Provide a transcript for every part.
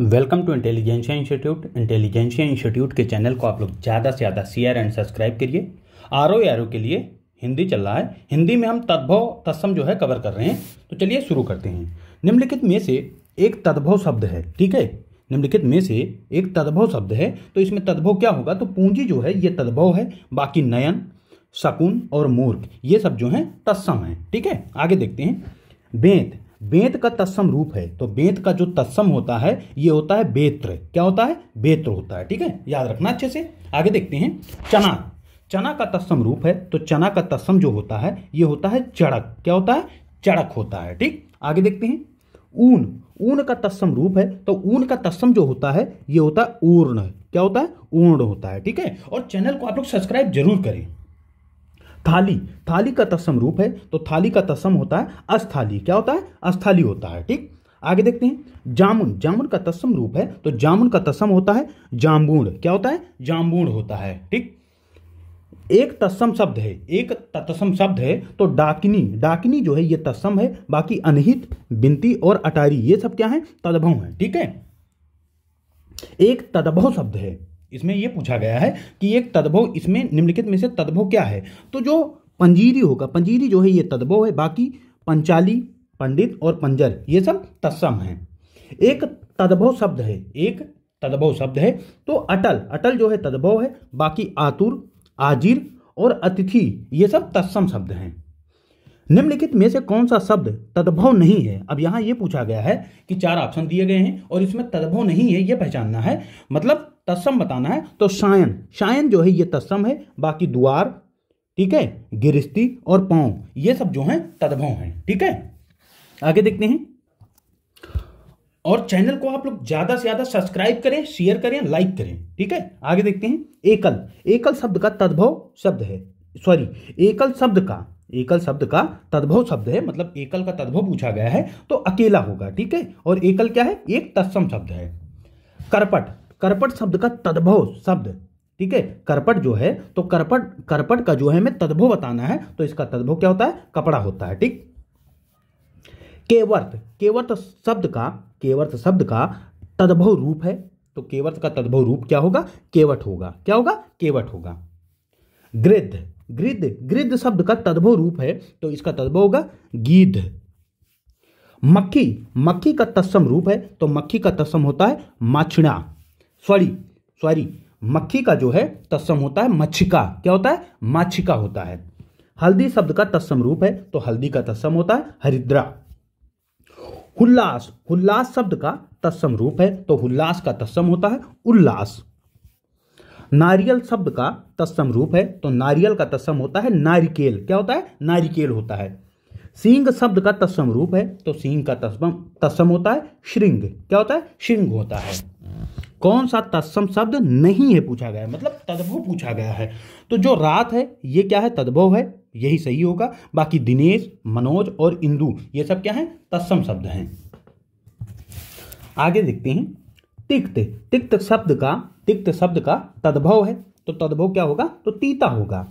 welcome to Intelligentsia Institute Intelligentsia Institute के channel को आप लोग ज़्यादा से ज़्यादा शेयर एंड सब्सक्राइब करिए आर ओ आर के लिए हिंदी चल रहा है हिंदी में हम तद्भव तत्सम जो है कवर कर रहे हैं तो चलिए शुरू करते हैं निम्नलिखित में से एक तद्भव शब्द है ठीक है निम्नलिखित में से एक तद्भव शब्द है तो इसमें तद्भव क्या होगा तो पूंजी जो है ये तद्भव है बाकी नयन शकुन और मूर्ख ये सब जो हैं तत्सम हैं ठीक है आगे देखते हैं बेंत बेत का तत्सम रूप है तो बेत का जो तत्सम होता है ये होता है बेत्र क्या होता है बेत्र होता है ठीक है याद रखना अच्छे से आगे देखते हैं चना चना का तत्सम रूप है तो चना का तत्सम जो होता है ये होता है चड़क क्या होता है चड़क होता है ठीक आगे देखते हैं ऊन ऊन का तत्सम रूप है तो ऊन का तत्सम जो होता है ये होता है ऊर्ण क्या होता है ऊर्ण होता है ठीक है और चैनल को आप लोग सब्सक्राइब जरूर करें थाली थाली का तस्म रूप है तो थाली का तस्म होता है अस्थाली क्या होता है अस्थाली होता है ठीक आगे देखते हैं जामुन जामुन का तस्म रूप है तो जामुन का तस्म होता है जामुण क्या होता है जामुण होता है ठीक एक तस्म शब्द है एक तत्सम शब्द है तो डाकिनी डाकिनी जो है ये तस्म है बाकी अनहित बिनती और अटारी ये सब क्या है तदभव है ठीक है एक तदभव शब्द है इसमें यह पूछा गया है कि एक तद्भव इसमें निम्नलिखित में से तद्भव क्या है तो जो पंजीरी होगा पंजीरी जो है ये तद्भव है बाकी पंचाली पंडित और पंजर ये सब तत्सम है एक तद्भव शब्द है एक तद्भव शब्द है तो अटल अटल जो है तद्भव है बाकी आतुर आजिर और अतिथि ये सब तत्सम शब्द हैं निम्नलिखित में से कौन सा शब्द तद्भव नहीं है अब यहां यह पूछा गया है कि चार ऑप्शन दिए गए हैं और इसमें तद्भव नहीं है यह पहचानना है मतलब तत्सम बताना है तो शायन शायन जो है यह तत्सम है बाकी द्वार ठीक है गिरिस्ती और पांव ये सब जो हैं तद्भव हैं ठीक है आगे देखते हैं और चैनल को आप लोग ज्यादा से ज्यादा सब्सक्राइब करें शेयर करें लाइक करें ठीक है आगे देखते हैं एकल एकल शब्द का तद्भव शब्द है सॉरी एकल शब्द का एकल शब्द का तद्भव शब्द है मतलब एकल का तद्भव पूछा गया है तो अकेला होगा ठीक है और एकल क्या है एक तत्सम शब्द है करपट करपट शब्द का तद्भव शब्द ठीक है करपट जो है तो करपट करपट का जो है हमें तद्भव बताना है तो इसका तद्भव क्या होता है कपड़ा होता है ठीक केवर्त केवर्त शब्द का केवर्त शब्द का तद्भव रूप है तो केवर्त का तद्भव रूप क्या होगा केवट होगा क्या होगा केवट होगा गृद गृद गृद शब्द का तद्भव रूप है तो इसका तद्भव होगा गीध मक्खी मक्खी का तत्सम रूप है तो मक्खी का तत्सम होता है माछड़ा सॉरी सॉरी मक्खी का जो है तत्सम होता है मच्छिका क्या होता है माछिका होता है हल्दी शब्द का तत्सम रूप है तो हल्दी का तत्सम होता है हरिद्रा हुल्लास हुल्लास शब्द का तत्सम रूप है तो हुल्लास का तत्सम होता है उल्लास नारियल शब्द का तस्सम रूप है तो नारियल का तस्म होता है नारिकेल क्या होता है नारिकेल होता है सिंह शब्द का तस्सम रूप है तो सिंह का तत्सम तत्सम होता है श्रृंग क्या होता है श्रृंग होता है कौन सा तत्सम शब्द नहीं है पूछा गया मतलब तद्भव पूछा गया है तो जो रात है ये क्या है तद्भव है यही सही होगा बाकी दिनेश मनोज और इंदु ये सब क्या है तत्सम शब्द हैं आगे देखते हैं तिक्त तिक्त शब्द का तिक्त शब्द का तद्भव है तो तद्भव क्या होगा तो तीता होगा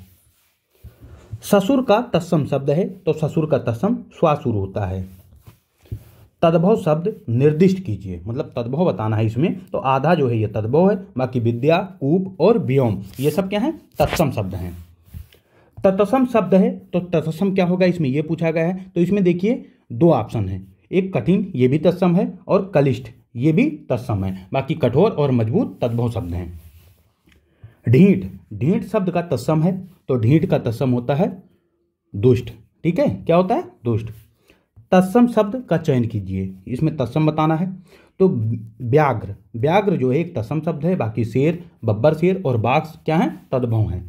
ससुर का तत्सम शब्द है तो ससुर का तत्सम स्वासुर होता है तद्भव शब्द निर्दिष्ट कीजिए मतलब तद्भव बताना है इसमें तो आधा जो है ये तद्भव है बाकी विद्या कूप और व्योम ये सब क्या है तत्सम शब्द हैं तत्सम शब्द है तो तत्सम क्या होगा इसमें ये पूछा गया है तो इसमें देखिए दो ऑप्शन है एक कठिन ये भी तत्सम है और कलिष्ठ ये भी तत्सम है बाकी कठोर और मजबूत तद्भव शब्द हैं ढीठ ढीठ शब्द का तत्सम है तो ढीठ का तत्सम होता है दुष्ट ठीक है क्या होता है दुष्ट तत्सम शब्द का चयन कीजिए इसमें तत्सम बताना है तो व्याघ्र व्याघ्र जो है एक तत्सम शब्द है बाकी शेर बब्बर शेर और बाघ क्या है तद्भव है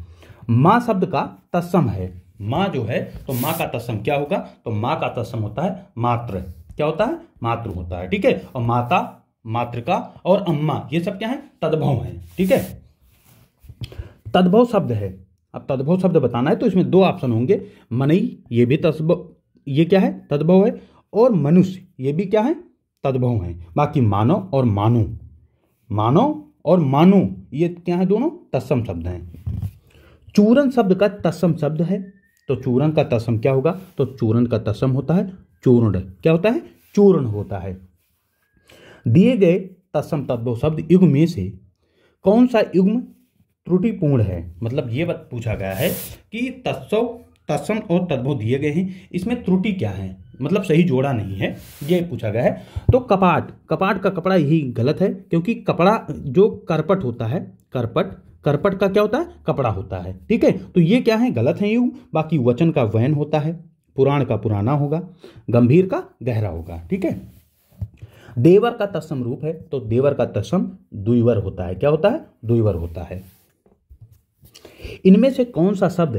माँ शब्द का तत्सम है माँ जो है तो माँ का तत्सम क्या होगा तो माँ का तत्सम होता है मात्र क्या होता है मातृ होता है ठीक है और माता मातृका और अम्मा ये सब क्या है तद्भव है ठीक है तद्भव शब्द है अब तद्भव शब्द बताना है तो इसमें दो ऑप्शन होंगे मनई ये भी तस्भव ये क्या है तद्भव है और मनुष्य ये भी क्या है तद्भव है बाकी मानव और मानो मानव और मानो ये क्या है दोनों तत्सम शब्द हैं चूरन शब्द का तत्सम शब्द है तो चूरन का तस्म क्या होगा तो चूरन का तस्म होता है चूर्ण क्या होता है चूर्ण होता है दिए गए तत्सम तद्भव शब्द युग में से कौन सा युग्म त्रुटिपूर्ण है मतलब ये बात पूछा गया है कि तत्सव तत्सम और तद्भु दिए गए हैं इसमें त्रुटि क्या है मतलब सही जोड़ा नहीं है ये पूछा गया है तो कपाट कपाट का कपड़ा यही गलत है क्योंकि कपड़ा जो करपट होता है करपट करपट का क्या होता है कपड़ा होता है ठीक है तो ये क्या है गलत है युग बाकी वचन का वयन होता है पुराण का पुराना होगा गंभीर का गहरा होगा ठीक है देवर का तत्सम रूप है तो देवर का तस्म दुईवर होता है क्या होता है दुईवर होता है इनमें से कौन सा शब्द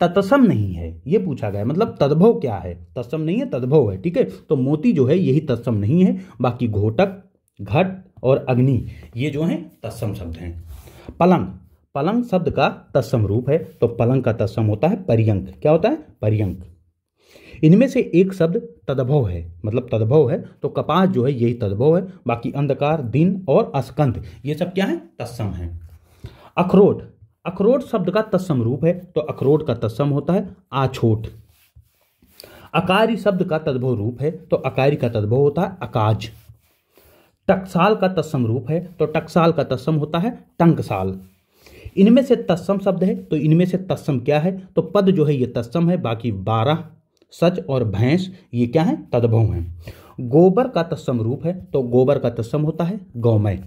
तत्सम नहीं है यह पूछा गया मतलब तद्भव क्या है तत्सम नहीं है तद्भव है ठीक है तो मोती जो है यही तत्सम नहीं है बाकी घोटक घट और अग्नि ये जो है तत्सम शब्द हैं पलंग पलंग शब्द का तत्सम रूप है तो पलंग का तत्सम होता है पर्यंक क्या होता है पर्यंक इनमें से एक शब्द तद्भव है मतलब तद्भव है तो कपास जो है यही तद्भव है बाकी अंधकार दिन और अस्कंध ये सब क्या है तत्सम है अखरोट अखरोट शब्द का तत्सम रूप है तो अखरोट का तत्सम होता है आछोट अकारी शब्द का तद्भव रूप है तो अकारी का तद्भव होता है अकाज टकसाल का तत्सम रूप है तो टकसाल का तत्सम होता है टंकसाल इनमें से तत्सम शब्द है तो इनमें से तत्सम क्या है तो पद जो है ये तत्सम है बाकी बारह सच और भैंस ये क्या है तदभव है गोबर का तत्सम रूप है तो गोबर का तत्सम होता है गौमय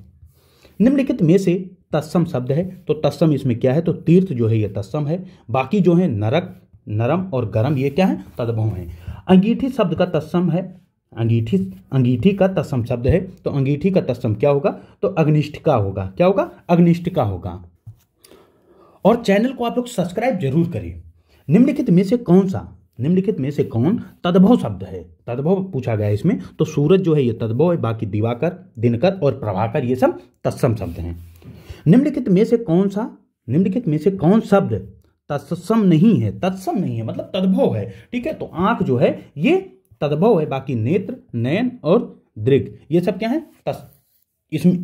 निम्नलिखित में से तत्सम शब्द है तो तत्सम इसमें क्या है तो तीर्थ जो है ये तत्सम है बाकी जो है नरक नरम और गरम ये क्या है तदभव है अंगीठी शब्द का तत्सम है अंगीठी अंगीठी का तत्सम शब्द है तो अंगीठी का तत्सम क्या होगा तो अग्निष्ठिका होगा क्या होगा अग्निष्ठिका होगा और चैनल को आप लोग सब्सक्राइब जरूर करें निम्नलिखित में से कौन सा निम्नलिखित में से कौन तद्भव शब्द है तद्भव पूछा गया इसमें तो सूरज जो है ये तद्भव है बाकी दिवाकर दिनकर और प्रभाकर ये सब तत्सम शब्द हैं निम्नलिखित में से कौन सा निम्नलिखित में से कौन शब्द तत्सम नहीं है तत्सम नहीं है मतलब तद्भव है ठीक है तो आंख जो है ये तद्भव है बाकी नेत्र नयन और दृग ये सब क्या है तस इसमें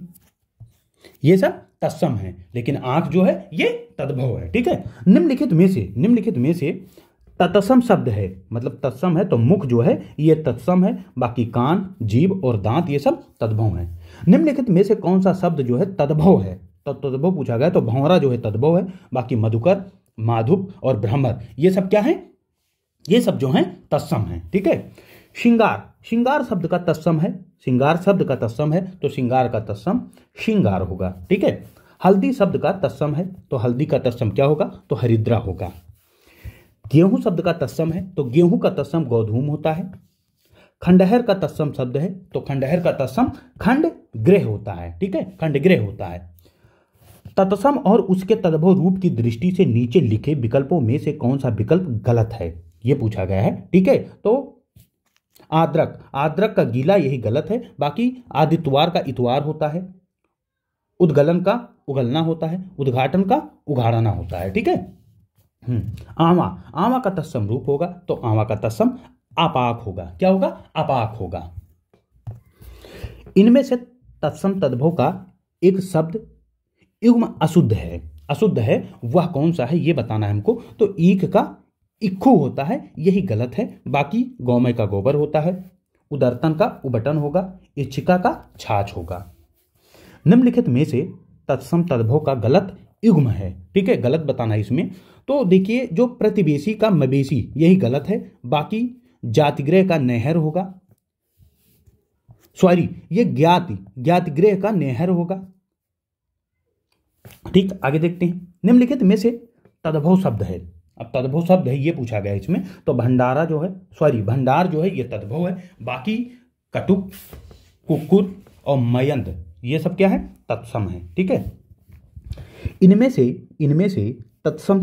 ये सब तत्सम है लेकिन आंख जो है ये तद्भव है ठीक है निम्नलिखित में से निम्नलिखित में से तत्सम शब्द है मतलब तत्सम है तो मुख जो है ये तत्सम है बाकी कान जीव और दांत ये सब तद्भव है निम्नलिखित में से कौन सा शब्द जो है तद्भव है तो तद्भव पूछा गया तो भौरा जो है तद्भव है बाकी मधुकर माधुप और ब्रह्मर ये सब क्या है ये सब जो है तत्सम है ठीक है श्रृंगार श्रृंगार शब्द का तत्सम है श्रृंगार शब्द का तत्सम है तो श्रृंगार का तत्सम श्रृंगार होगा ठीक है हल्दी शब्द का तत्सम है तो हल्दी का तत्सम क्या होगा तो हरिद्रा होगा गेहूं शब्द का तत्सम है तो गेहूं का तत्सम गौधूम होता है खंडहर का तत्सम शब्द है तो खंडहर का तत्सम खंड ग्रह होता है ठीक है खंड ग्रह होता है तत्सम और उसके तद्भव रूप की दृष्टि से नीचे लिखे विकल्पों में से कौन सा विकल्प गलत है ये पूछा गया है ठीक है तो आद्रक आद्रक का गीला यही गलत है बाकी आदित्वार का इतवार होता है उद्गलन का उगलना होता है उद्घाटन का उघाड़ना होता है ठीक है हम्म, आमा आमा का तत्सम रूप होगा तो आमा का तत्सम अपाक होगा क्या होगा अपाक होगा इनमें से तत्सम तद्भव का एक शब्द युग्म अशुद्ध है अशुद्ध है वह कौन सा है यह बताना है हमको तो ईख का इक्खू होता है यही गलत है बाकी गौमय का गोबर होता है उदरतन का उबटन होगा इच्छिका का छाछ होगा निम्नलिखित में से तत्सम तद्भव का गलत युग्म है ठीक है गलत बताना इसमें तो देखिए जो प्रतिवेशी का मवेशी यही गलत है बाकी जातिग्रह का नहर होगा सॉरी ये ज्ञाति ज्ञातिग्रह का नहर होगा ठीक आगे देखते हैं निम्नलिखित में से तद्भव शब्द है अब तद्भव शब्द है ये पूछा गया इसमें तो भंडारा जो है सॉरी भंडार जो है ये तद्भव है बाकी कटुक कुकुर और मयंत ये सब क्या है तत्सम है ठीक है इनमें से इनमें से तत्सम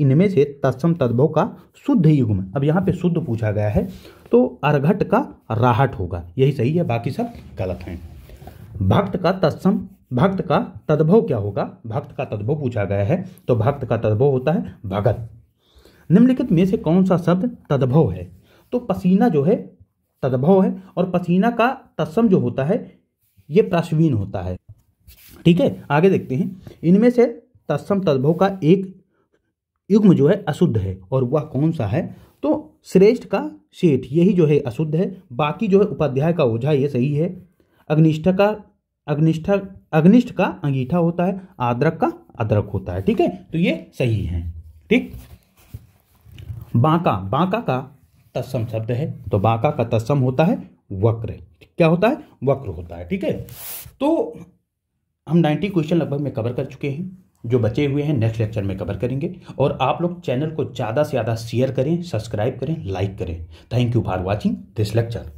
इनमें से तत्सम तद्भव का शुद्ध युग्म अब यहाँ पे शुद्ध पूछा गया है तो अर्घट का राहट होगा यही सही है बाकी सब गलत हैं भक्त का तत्सम भक्त का तद्भव क्या होगा भक्त का तद्भव पूछा गया है तो भक्त का तद्भव होता है भगत निम्नलिखित में से कौन सा शब्द तद्भव है तो पसीना जो है तद्भव है और पसीना का तत्सम जो होता है ये प्राश्वीन होता है ठीक है आगे देखते हैं इनमें से तत्सम तद्भव का एक युग्म जो है अशुद्ध है और वह कौन सा है तो श्रेष्ठ का शेठ यही जो है अशुद्ध है बाकी जो है उपाध्याय का ओझा ये सही है अग्निष्ठ का अग्निष्ठ अग्निष्ठ का अंगीठा होता है आद्रक का अदरक होता है ठीक है तो ये सही है ठीक बांका बांका का तत्सम शब्द है तो बांका का तत्सम होता है वक्र क्या होता है वक्र होता है ठीक है तो हम 90 क्वेश्चन लगभग में कवर कर चुके हैं जो बचे हुए हैं नेक्स्ट लेक्चर में कवर करेंगे और आप लोग चैनल को ज़्यादा से ज़्यादा शेयर करें सब्सक्राइब करें लाइक करें thank you for watching this lecture